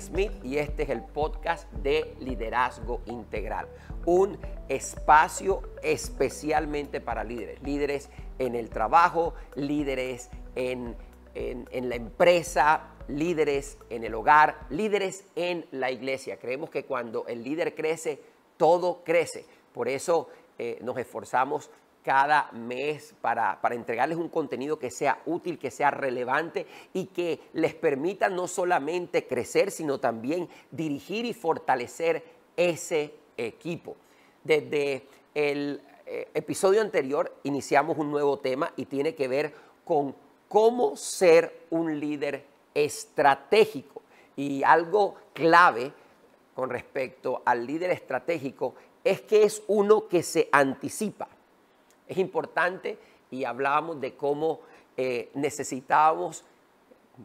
Smith y este es el podcast de Liderazgo Integral, un espacio especialmente para líderes, líderes en el trabajo, líderes en, en, la empresa, líderes en el hogar, líderes en la iglesia. Creemos que cuando el líder crece, todo crece. Por eso eh, nos esforzamos cada mes para, entregarles un contenido que sea útil, que sea relevante y que les permita no solamente crecer, sino también dirigir y fortalecer ese equipo. Desde el eh, episodio anterior iniciamos un nuevo tema y tiene que ver con cómo ser un líder estratégico. Y algo clave con respecto al líder estratégico es que es uno que se anticipa es importante y hablábamos de cómo eh, necesitábamos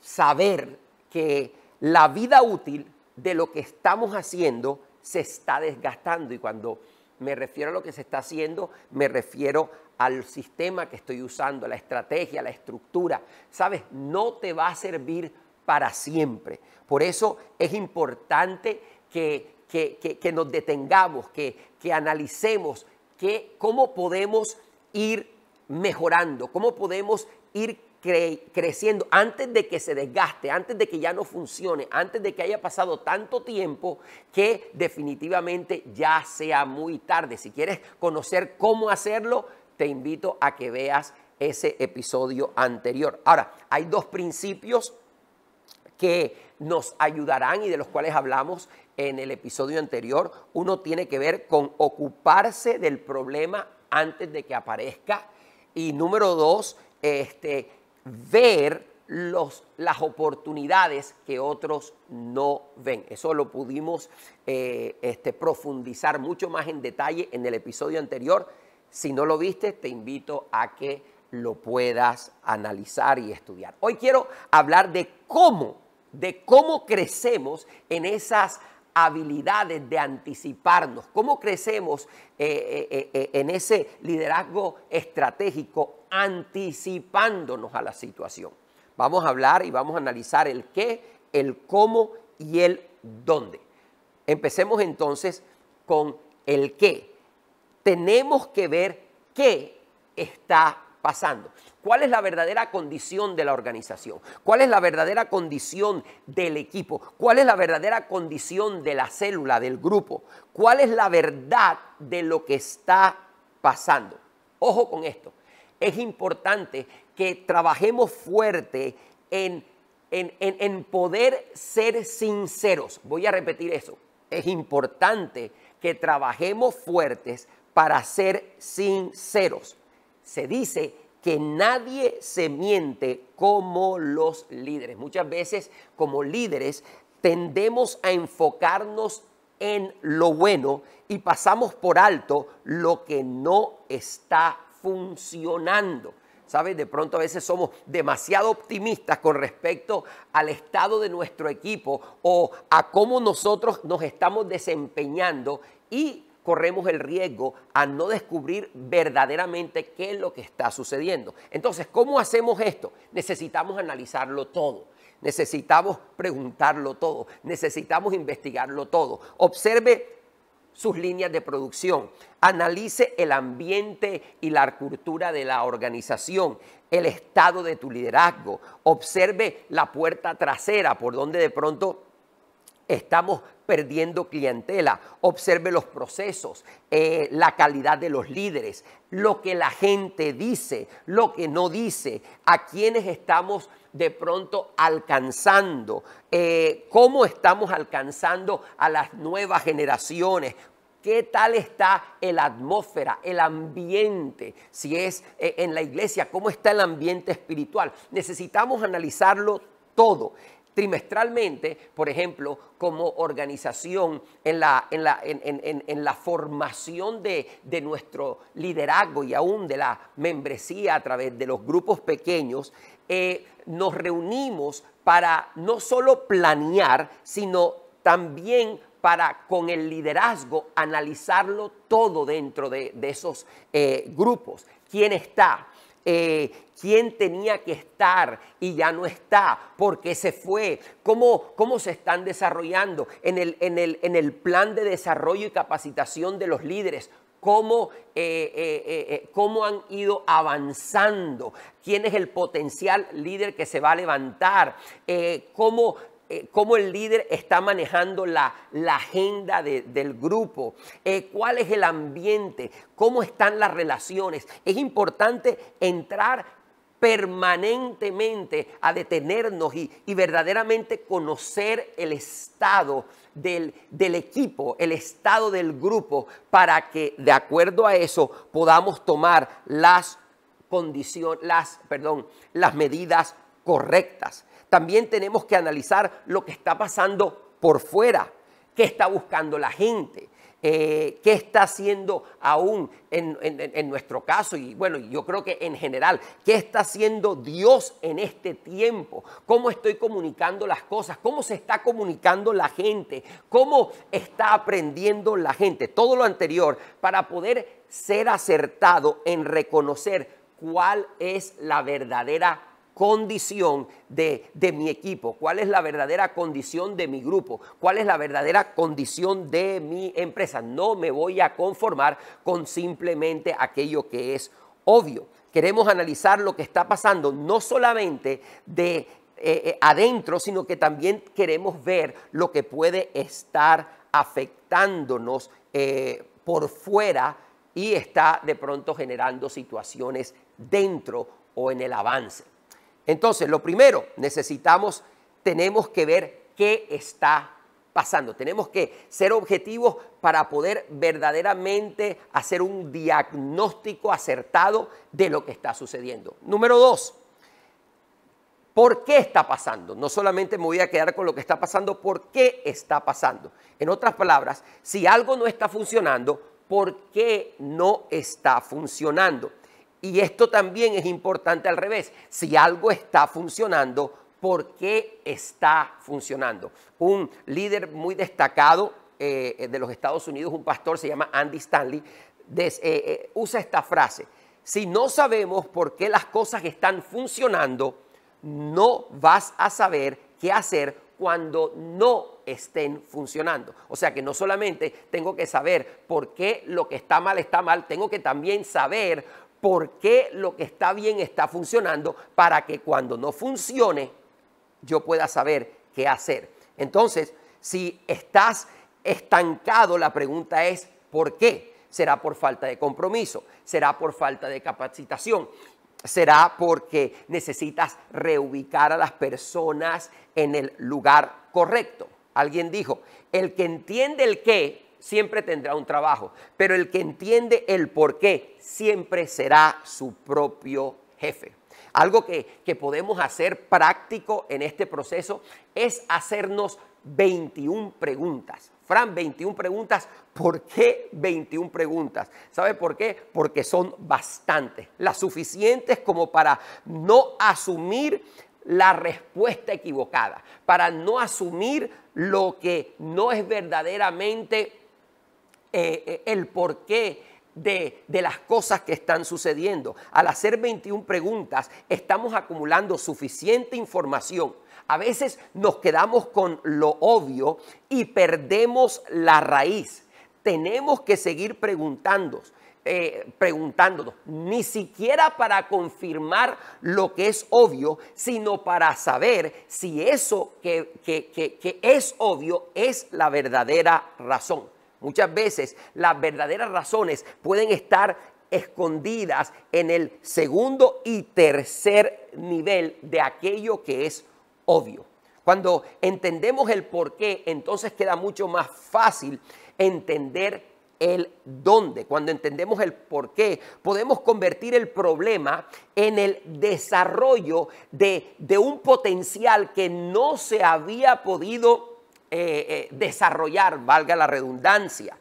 saber que la vida útil de lo que estamos haciendo se está desgastando y cuando me refiero a lo que se está haciendo, me refiero al sistema que estoy usando, a la estrategia, la estructura. Sabes, no te va a servir para siempre. Por eso es importante que, que nos detengamos, que, analicemos cómo podemos ir mejorando, cómo podemos ir creciendo antes de que se desgaste, antes de que ya no funcione, antes de que haya pasado tanto tiempo que definitivamente ya sea muy tarde. Si quieres conocer cómo hacerlo, te invito a que veas ese episodio anterior. Ahora, hay dos principios que nos ayudarán y de los cuales hablamos en el episodio anterior. Uno tiene que ver con ocuparse del problema antes de que aparezca. Y número dos, este, ver los, las oportunidades que otros no ven. Eso lo pudimos eh, este, profundizar mucho más en detalle en el episodio anterior. Si no lo viste, te invito a que lo puedas analizar y estudiar. Hoy quiero hablar de cómo, de cómo crecemos en esas habilidades de anticiparnos, cómo crecemos eh, eh, eh, en ese liderazgo estratégico anticipándonos a la situación. Vamos a hablar y vamos a analizar el qué, el cómo y el dónde. Empecemos entonces con el qué. Tenemos que ver qué está pasando. ¿Cuál es la verdadera condición de la organización? ¿Cuál es la verdadera condición del equipo? ¿Cuál es la verdadera condición de la célula, del grupo? ¿Cuál es la verdad de lo que está pasando? Ojo con esto. Es importante que trabajemos fuerte en, en poder ser sinceros. Voy a repetir eso. Es importante que trabajemos fuertes para ser sinceros se dice que nadie se miente como los líderes. Muchas veces como líderes tendemos a enfocarnos en lo bueno y pasamos por alto lo que no está funcionando. ¿Sabes? De pronto a veces somos demasiado optimistas con respecto al estado de nuestro equipo o a cómo nosotros nos estamos desempeñando y corremos el riesgo a no descubrir verdaderamente qué es lo que está sucediendo. Entonces, ¿cómo hacemos esto? Necesitamos analizarlo todo. Necesitamos preguntarlo todo, necesitamos investigarlo todo. Observe sus líneas de producción, analice el ambiente y la cultura de la organización, el estado de tu liderazgo, observe la puerta trasera por donde de pronto estamos perdiendo clientela. Observe los procesos, eh, la calidad de los líderes, lo que la gente dice, lo que no dice, a quienes estamos de pronto alcanzando, eh, cómo estamos alcanzando a las nuevas generaciones, ¿Qué tal está la atmósfera, el ambiente? Si es eh, en la iglesia, ¿cómo está el ambiente espiritual? Necesitamos analizarlo todo trimestralmente, por ejemplo, como organización en la, formación de, nuestro liderazgo y aún de la membresía a través de los grupos pequeños, eh, nos reunimos para no solo planear, sino también para con el liderazgo analizarlo todo dentro de, esos eh, grupos. ¿Quién está? Eh, quién tenía que estar y ya no está, porque se fue, cómo, cómo se están desarrollando en el, el, en el plan de desarrollo y capacitación de los líderes, Cómo, eh, eh, cómo, han ido avanzando, quién es el potencial líder que se va a levantar, cómo eh, cómo el líder está manejando la, agenda del grupo, eh, cuál es el ambiente, cómo están las relaciones. Es importante entrar permanentemente a detenernos y, verdaderamente conocer el estado del, equipo, el estado del grupo, para que de acuerdo a eso podamos tomar las condiciones, las, perdón, las medidas correctas. También tenemos que analizar lo que está pasando por fuera, qué está buscando la gente, eh, qué está haciendo aún en, en, nuestro caso y bueno, yo creo que en general, qué está haciendo Dios en este tiempo, cómo estoy comunicando las cosas, cómo se está comunicando la gente, cómo está aprendiendo la gente, todo lo anterior para poder ser acertado en reconocer cuál es la verdadera condición de, mi equipo, cuál es la verdadera condición de mi grupo, cuál es la verdadera condición de mi empresa. No me voy a conformar con simplemente aquello que es obvio. Queremos analizar lo que está pasando, no solamente de eh, eh, adentro, sino que también queremos ver lo que puede estar afectándonos eh, por fuera y está de pronto generando situaciones dentro o en el avance. Entonces, lo primero, necesitamos, tenemos que ver qué está pasando. Tenemos que ser objetivos para poder verdaderamente hacer un diagnóstico acertado de lo que está sucediendo. Número dos, ¿por qué está pasando? No solamente me voy a quedar con lo que está pasando, ¿por qué está pasando? En otras palabras, si algo no está funcionando, ¿por qué no está funcionando? Y esto también es importante al revés. Si algo está funcionando, ¿por qué está funcionando? Un líder muy destacado eh, de los Estados Unidos, un pastor, se llama Andy Stanley, eh, eh, usa esta frase. Si no sabemos por qué las cosas están funcionando, no vas a saber qué hacer cuando no estén funcionando. O sea que no solamente tengo que saber por qué lo que está mal está mal, tengo que también saber por qué lo que está bien está funcionando para que cuando no funcione yo pueda saber qué hacer. Entonces, si estás estancado, la pregunta es ¿por qué? ¿Será por falta de compromiso? ¿Será por falta de capacitación? ¿Será porque necesitas reubicar a las personas en el lugar correcto? Alguien dijo, el que entiende el qué siempre tendrá un trabajo, pero el que entiende el por qué siempre será su propio jefe. Algo que, podemos hacer práctico en este proceso es hacernos 21 preguntas. Fran, 21 preguntas. ¿Por qué 21 preguntas? ¿Sabe por qué? Porque son bastantes, las suficientes como para no asumir la respuesta equivocada, para no asumir lo que no es verdaderamente eh, eh, el porqué de, de, las cosas que están sucediendo. Al hacer 21 preguntas, estamos acumulando suficiente información. A veces nos quedamos con lo obvio y perdemos la raíz. Tenemos que seguir preguntando. Eh, preguntándonos, ni siquiera para confirmar lo que es obvio, sino para saber si eso que es obvio es la verdadera razón. Muchas veces las verdaderas razones pueden estar escondidas en el segundo y tercer nivel de aquello que es obvio. Cuando entendemos el por qué, entonces queda mucho más fácil entender el dónde. Cuando entendemos el por qué, podemos convertir el problema en el desarrollo de, de un potencial que no se había podido eh, eh, desarrollar, valga la redundancia.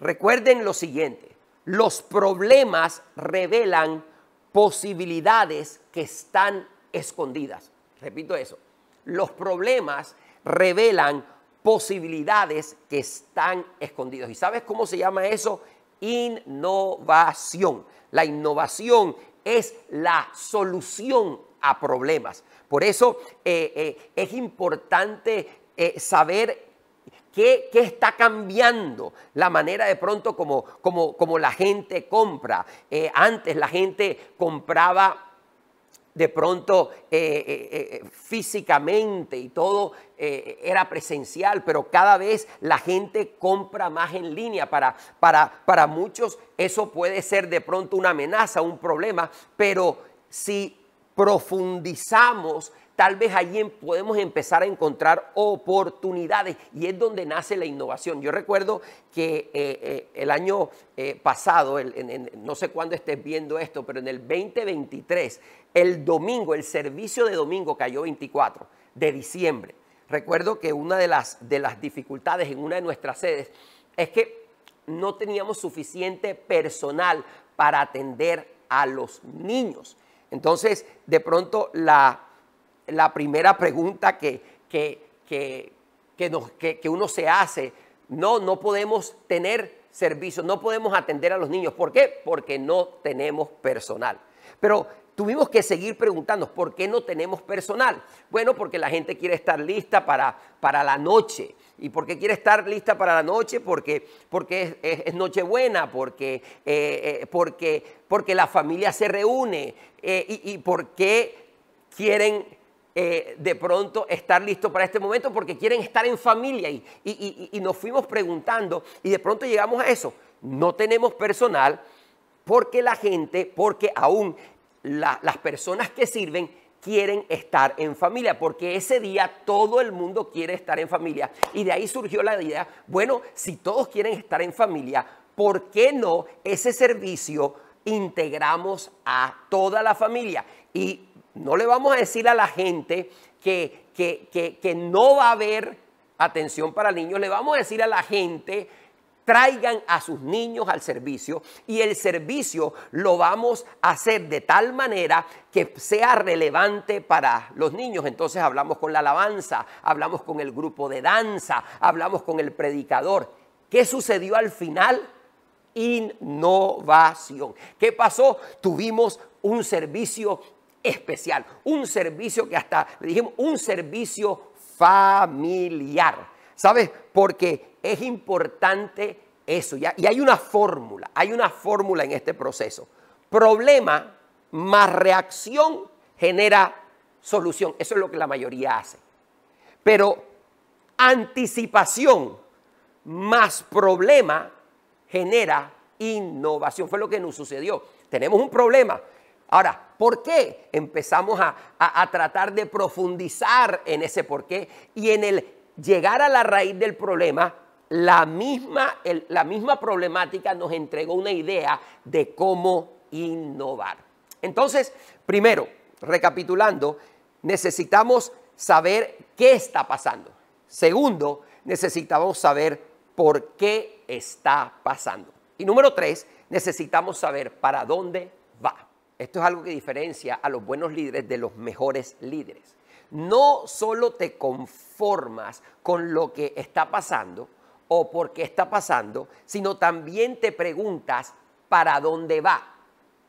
Recuerden lo siguiente, los problemas revelan posibilidades que están escondidas. Repito eso, los problemas revelan posibilidades que están escondidas. ¿Y sabes cómo se llama eso? Innovación. La innovación es la solución a problemas. Por eso eh, es importante eh, saber ¿Qué, está cambiando? La manera de pronto como, como, como la gente compra. Eh, antes la gente compraba de pronto eh, físicamente y todo era presencial, pero cada vez la gente compra más en línea. Para, para, para muchos eso puede ser de pronto una amenaza, un problema, pero si profundizamos tal vez allí em, podemos empezar a encontrar oportunidades y es donde nace la innovación. Yo recuerdo que eh, eh, el año eh, pasado, no sé cuándo estés viendo esto, pero en el 2023, el domingo, el servicio de domingo cayó 24 de diciembre. Recuerdo que una de las, de las dificultades en una de nuestras sedes es que no teníamos suficiente personal para atender a los niños. Entonces, de pronto la la primera pregunta que, uno se hace. No, no podemos tener servicio, no podemos atender a los niños. ¿Por qué? Porque no tenemos personal. Pero tuvimos que seguir preguntando, ¿por qué no tenemos personal? Bueno, porque la gente quiere estar lista para, la noche. ¿Y por qué quiere estar lista para la noche? Porque, es, Nochebuena, eh, eh, porque, porque, la familia se reúne. Eh, ¿Y por qué quieren eh, de pronto estar listo para este momento porque quieren estar en familia y, nos fuimos preguntando y de pronto llegamos a eso. No tenemos personal porque la gente, porque aún las personas que sirven quieren estar en familia, porque ese día todo el mundo quiere estar en familia. Y de ahí surgió la idea, bueno, si todos quieren estar en familia, ¿por qué no ese servicio integramos a toda la familia? Y no le vamos a decir a la gente que, no va a haber atención para niños, le vamos a decir a la gente traigan a sus niños al servicio y el servicio lo vamos a hacer de tal manera que sea relevante para los niños. Entonces hablamos con la alabanza, hablamos con el grupo de danza, hablamos con el predicador. ¿Qué sucedió al final? Innovación. ¿Qué pasó? Tuvimos un servicio especial, un servicio que hasta le dijimos, un servicio familiar. ¿Sabes? Porque es importante eso. Ya, y hay una fórmula, hay una fórmula en este proceso. Problema más reacción genera solución. Eso es lo que la mayoría hace. Pero anticipación más problema genera innovación. Fue lo que nos sucedió. Tenemos un problema, Ahora, ¿por qué? Empezamos a, tratar de profundizar en ese por qué y en el llegar a la raíz del problema la misma, problemática nos entregó una idea de cómo innovar. Entonces, primero, recapitulando, necesitamos saber qué está pasando. Segundo, necesitamos saber por qué está pasando. Y número tres, necesitamos saber para dónde va. Esto es algo que diferencia a los buenos líderes de los mejores líderes. No solo te conformas con lo que está pasando o por qué está pasando, sino también te preguntas para dónde va.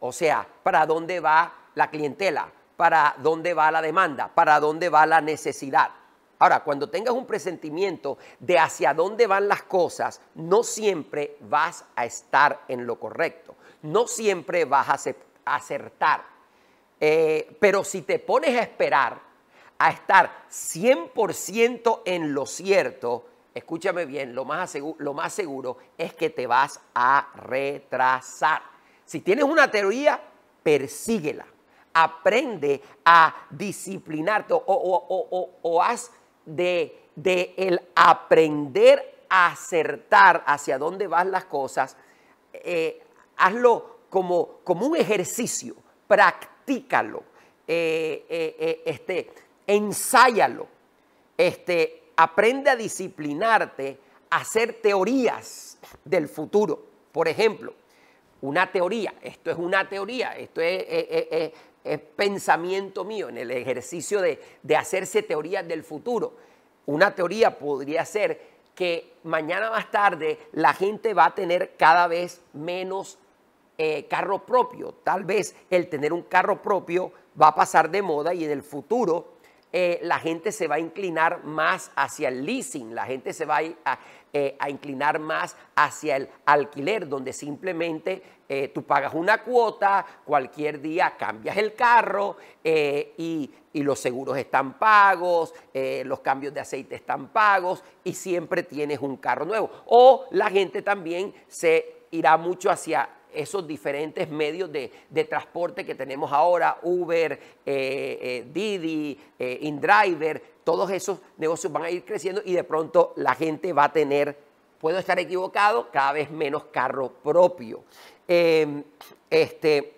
O sea, para dónde va la clientela, para dónde va la demanda, para dónde va la necesidad. Ahora, cuando tengas un presentimiento de hacia dónde van las cosas, no siempre vas a estar en lo correcto. No siempre vas a aceptar acertar. Eh, pero si te pones a esperar a estar 100% en lo cierto, escúchame bien, lo más, lo más seguro es que te vas a retrasar. Si tienes una teoría, persíguela. Aprende a disciplinarte o, o, haz de, de, el aprender a acertar hacia dónde van las cosas. Eh, hazlo como, un ejercicio, practícalo, eh, eh, eh este, ensáyalo, este, aprende a disciplinarte, a hacer teorías del futuro. Por ejemplo, una teoría, esto es una teoría, esto eh, es, pensamiento mío en el ejercicio de, de hacerse teorías del futuro. Una teoría podría ser que mañana más tarde la gente va a tener cada vez menos eh, carro propio. Tal vez el tener un carro propio va a pasar de moda y en el futuro eh, la gente se va a inclinar más hacia el leasing, la gente se va a, eh, inclinar más hacia el alquiler, donde simplemente tú pagas una cuota, cualquier día cambias el carro y, y, los seguros están pagos, los cambios de aceite están pagos y siempre tienes un carro nuevo. O la gente también se irá mucho hacia esos diferentes medios de, transporte que tenemos ahora, Uber, eh, eh, Didi, eh, InDriver, todos esos negocios van a ir creciendo y de pronto la gente va a tener, puedo estar equivocado, cada vez menos carro propio. Em, este,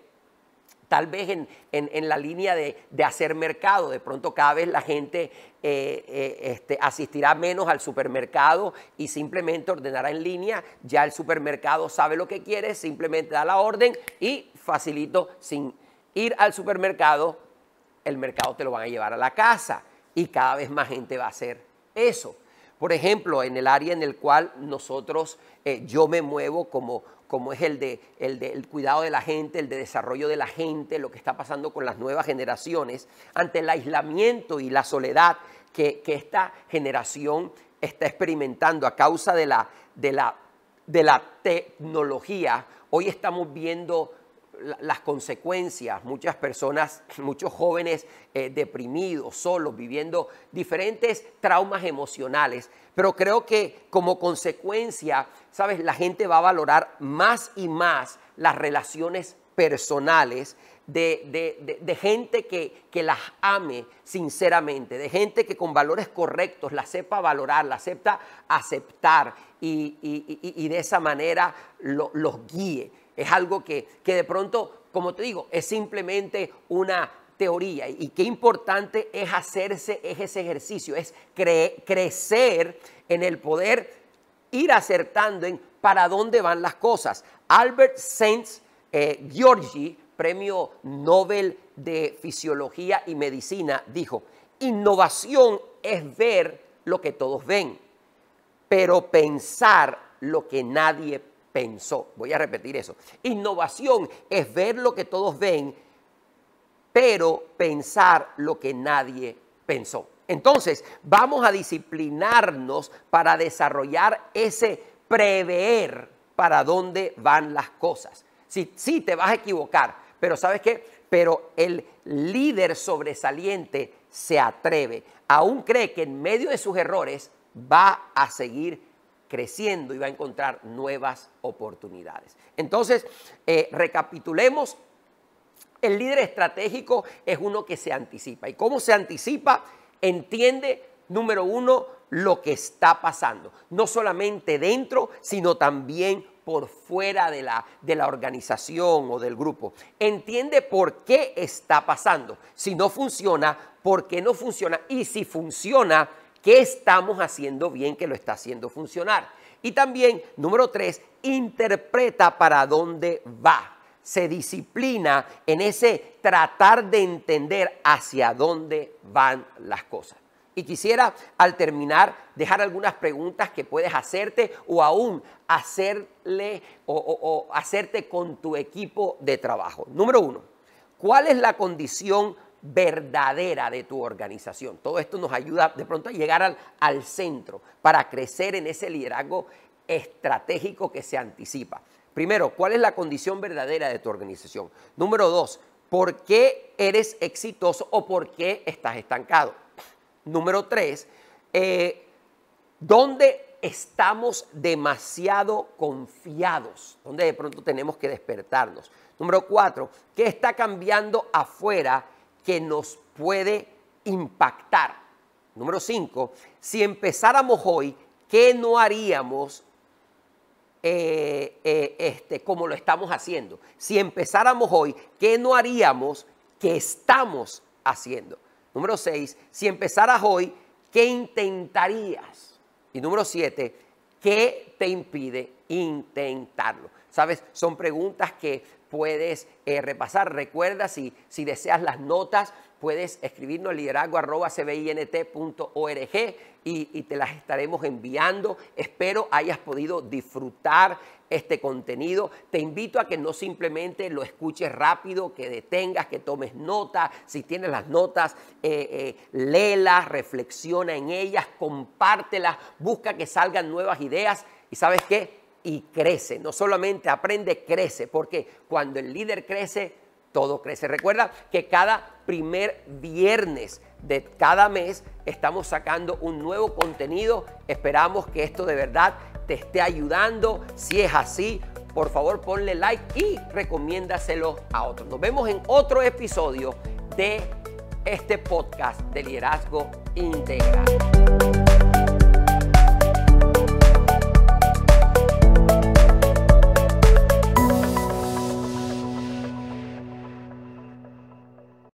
tal vez en, la línea de, hacer mercado. De pronto cada vez la gente eh, eh, este, asistirá menos al supermercado y simplemente ordenará en línea. Ya el supermercado sabe lo que quiere, simplemente da la orden y facilito, sin ir al supermercado, el mercado te lo van a llevar a la casa. Y cada vez más gente va a hacer eso. Por ejemplo, en el área en el cual nosotros, eh, yo me muevo como, como es el de, el cuidado de la gente, el de desarrollo de la gente, lo que está pasando con las nuevas generaciones, ante el aislamiento y la soledad que, esta generación está experimentando a causa de la, de la, de la tecnología, hoy estamos viendo las consecuencias, muchas personas, muchos jóvenes eh, deprimidos, solos, viviendo diferentes traumas emocionales. Pero creo que como consecuencia, sabes, la gente va a valorar más y más las relaciones personales de, gente que, las ame sinceramente, de gente que con valores correctos la sepa valorar, la acepta aceptar y, de esa manera los guíe. Es algo que, de pronto, como te digo, es simplemente una teoría. Y qué importante es hacerse ese ejercicio, es crecer en el poder, ir acertando en para dónde van las cosas. Albert Sainz eh, Giorgi, premio Nobel de Fisiología y Medicina, dijo, innovación es ver lo que todos ven, pero pensar lo que nadie pensó. Voy a repetir eso. Innovación es ver lo que todos ven, pero pensar lo que nadie pensó. Entonces, vamos a disciplinarnos para desarrollar ese prever para dónde van las cosas. Sí, sí, te vas a equivocar, pero ¿sabes qué? Pero el líder sobresaliente se atreve, aún cree que en medio de sus errores va a seguir creciendo y va a encontrar nuevas oportunidades. Entonces, eh, recapitulemos, el líder estratégico es uno que se anticipa. ¿Y cómo se anticipa? Entiende, número uno, lo que está pasando, no solamente dentro, sino también por fuera de la, de la, organización o del grupo. Entiende por qué está pasando. Si no funciona, por qué no funciona. Y si funciona, ¿Qué estamos haciendo bien que lo está haciendo funcionar? Y también, número tres, interpreta para dónde va. Se disciplina en ese tratar de entender hacia dónde van las cosas. Y quisiera al terminar dejar algunas preguntas que puedes hacerte o aún hacerle o, hacerte con tu equipo de trabajo. Número uno, ¿cuál es la condición verdadera de tu organización. Todo esto nos ayuda de pronto a llegar al, centro para crecer en ese liderazgo estratégico que se anticipa. Primero, ¿cuál es la condición verdadera de tu organización? Número dos, ¿por qué eres exitoso o por qué estás estancado? Número tres, eh, ¿dónde estamos demasiado confiados? ¿Dónde de pronto tenemos que despertarnos? Número cuatro, ¿qué está cambiando afuera que nos puede impactar. Número 5, si empezáramos hoy, ¿qué no haríamos eh, eh, este, como lo estamos haciendo? Si empezáramos hoy, ¿qué no haríamos que estamos haciendo? Número seis. si empezaras hoy, ¿qué intentarías? Y número siete. ¿qué te impide intentarlo? ¿Sabes? Son preguntas que puedes eh, repasar. Recuerda, si, si deseas las notas, puedes escribirnos liderazgo.cbint.org y, y te las estaremos enviando. Espero hayas podido disfrutar este contenido. Te invito a que no simplemente lo escuches rápido, que detengas, que tomes nota. Si tienes las notas, eh, eh léelas, reflexiona en ellas, compártelas, busca que salgan nuevas ideas. ¿Y sabes qué? y crece. No solamente aprende, crece, porque cuando el líder crece, todo crece. Recuerda que cada primer viernes de cada mes estamos sacando un nuevo contenido. Esperamos que esto de verdad te esté ayudando. Si es así, por favor ponle like y recomiéndaselo a otros. Nos vemos en otro episodio de este podcast de liderazgo integral.